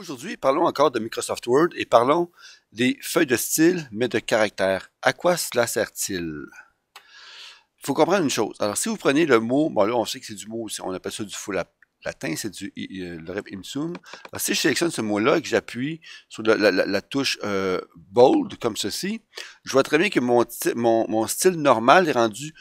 Aujourd'hui, parlons encore de Microsoft Word et parlons des feuilles de style, mais de caractère. À quoi cela sert-il? Il faut comprendre une chose. Alors, si vous prenez le mot, bon là, on sait que c'est du mot, on appelle ça du full latin, c'est du euh, rep imsum. Alors, si je sélectionne ce mot-là et que j'appuie sur la, touche euh, bold, comme ceci, je vois très bien que mon, mon style normal est rendu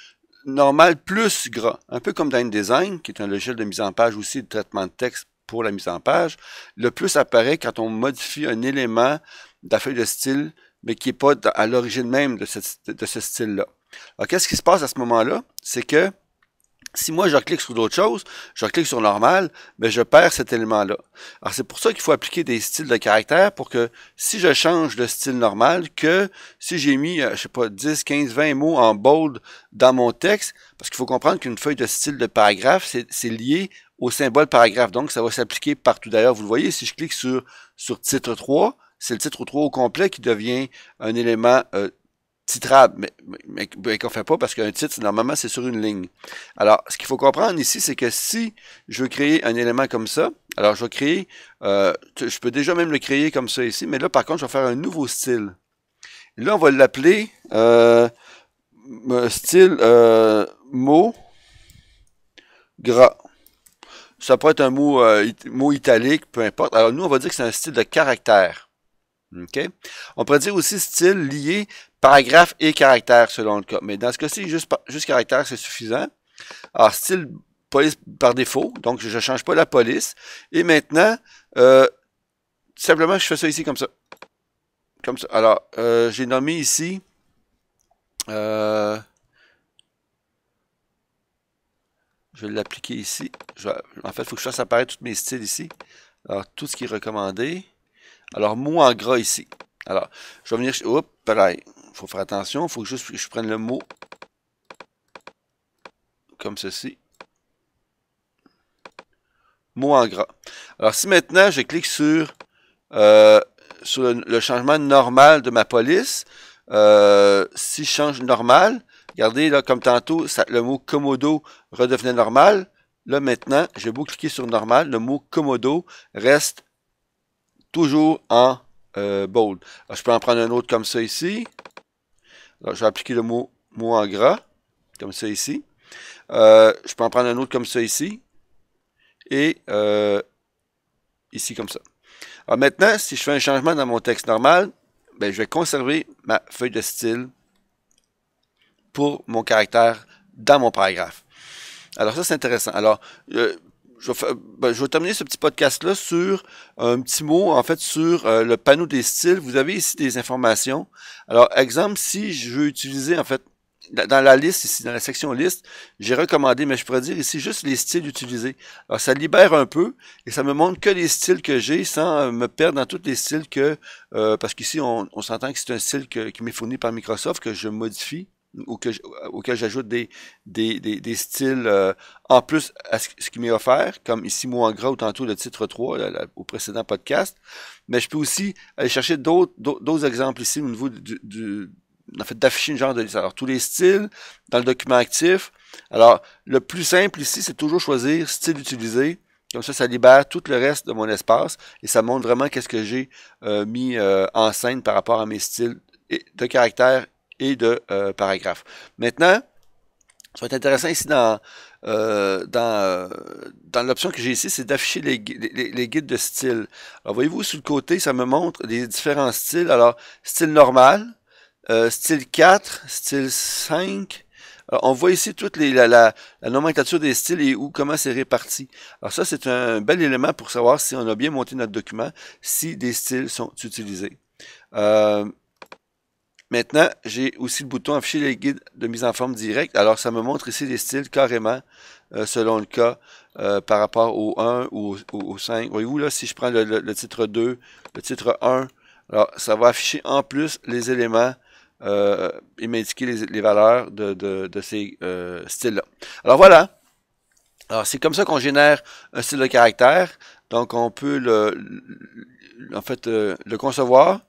normal plus gras. Un peu comme dans InDesign, qui est un logiciel de mise en page aussi de traitement de texte pour la mise en page. Le plus apparaît quand on modifie un élément de la feuille de style, mais qui n'est pas à l'origine même de ce, de ce style-là. Alors, qu'est-ce qui se passe à ce moment-là? C'est que si moi je clique sur d'autres choses, je clique sur normal, mais je perds cet élément-là. Alors c'est pour ça qu'il faut appliquer des styles de caractère pour que si je change de style normal, que si j'ai mis, euh, je sais pas, 10, 15, 20 mots en bold dans mon texte, parce qu'il faut comprendre qu'une feuille de style de paragraphe, c'est lié au symbole paragraphe. Donc, ça va s'appliquer partout. D'ailleurs, vous le voyez, si je clique sur, sur titre 3, c'est le titre 3 au complet qui devient un élément euh, titrable, mais, mais, qu'on ne fait pas parce qu'un titre, normalement, c'est sur une ligne. Alors, ce qu'il faut comprendre ici, c'est que si je veux créer un élément comme ça, alors je vais créer, euh, je peux déjà même le créer comme ça ici, mais là, par contre, je vais faire un nouveau style. Là, on va l'appeler euh, style mot gras. Ça peut être un mot, euh, mot italique, peu importe. Alors nous, on va dire que c'est un style de caractère. OK? On peut dire aussi style lié paragraphe et caractère selon le cas. Mais dans ce cas-ci, juste, juste caractère, c'est suffisant. Alors style police par défaut, donc je ne change pas la police. Et maintenant, euh, simplement, je fais ça ici comme ça. Comme ça. Alors, euh, j'ai nommé ici... Euh, Je vais l'appliquer ici. en fait, il faut que je fasse apparaître tous mes styles ici. Alors, tout ce qui est recommandé. Alors, mot en gras ici. Alors, je vais venir... Oups, pareil. Il faut faire attention. Il faut juste que je prenne le mot comme ceci. Mot en gras. Alors, si maintenant je clique sur, euh, sur le, changement normal de ma police, euh, si je change normal, Regardez, là, comme tantôt, le mot Komodo redevenait normal. Là, maintenant, j'ai beau cliquer sur normal, le mot Komodo reste toujours en euh, bold. je peux en prendre un autre comme ça ici. je vais appliquer le mot, mot en gras, comme ça ici. Euh, je peux en prendre un autre comme ça ici. Et euh, ici comme ça. maintenant, si je fais un changement dans mon texte normal, ben, je vais conserver ma feuille de style mon caractère dans mon paragraphe. Alors ça, c'est intéressant. Alors, euh, ben, je, vais, terminer ce petit podcast-là sur un petit mot, en fait, sur euh, le panneau des styles. Vous avez ici des informations. Alors, exemple, si je veux utiliser, en fait, dans la liste, ici, dans la section liste, j'ai recommandé, mais je pourrais dire ici juste les styles utilisés. Alors, ça libère un peu et ça me montre que les styles que j'ai sans euh, me perdre dans tous les styles que, parce qu'ici, on, s'entend que c'est un style qui m'est fourni par Microsoft, que je modifie auquel, auquel j'ajoute des, des, styles euh, en plus à ce, qui m'est offert, comme ici, moi en gras ou tantôt le titre 3 au précédent podcast. Mais je peux aussi aller chercher d'autres exemples ici au niveau du, en fait, d'afficher une genre de liste. Alors, tous les styles dans le document actif. Alors, le plus simple ici, c'est toujours choisir style utilisé. Comme ça, ça libère tout le reste de mon espace et ça montre vraiment qu'est-ce que j'ai euh, mis euh, en scène par rapport à mes styles de caractère et de euh, paragraphes. Maintenant, ça va être intéressant ici dans, euh, dans, euh, dans l'option que j'ai ici, c'est d'afficher les, guides de style. Alors, voyez-vous, sous le côté, ça me montre les différents styles. Alors, style normal, style 4, style 5. on voit ici toute la, la, nomenclature des styles et où, comment c'est réparti. Alors ça, c'est un bel élément pour savoir si on a bien monté notre document, si des styles sont utilisés. Euh, Maintenant, j'ai aussi le bouton afficher les guides de mise en forme directe. Alors, ça me montre ici les styles carrément euh, selon le cas euh, par rapport au 1 ou au, 5. Voyez-vous, là, si je prends le, titre 2, le titre 1, alors ça va afficher en plus les éléments euh, et m'indiquer les, valeurs de, de, de ces euh, styles-là. Alors voilà. Alors, c'est comme ça qu'on génère un style de caractère. Donc, on peut le, en fait, le concevoir,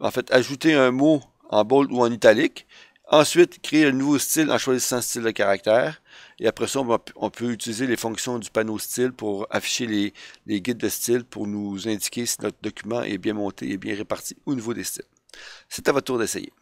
en fait, ajouter un mot en bold ou en italique. Ensuite, créer un nouveau style en choisissant style de caractère. Et après ça, on, peut utiliser les fonctions du panneau style pour afficher les, les guides de style pour nous indiquer si notre document est bien monté et bien réparti au niveau des styles. C'est à votre tour d'essayer.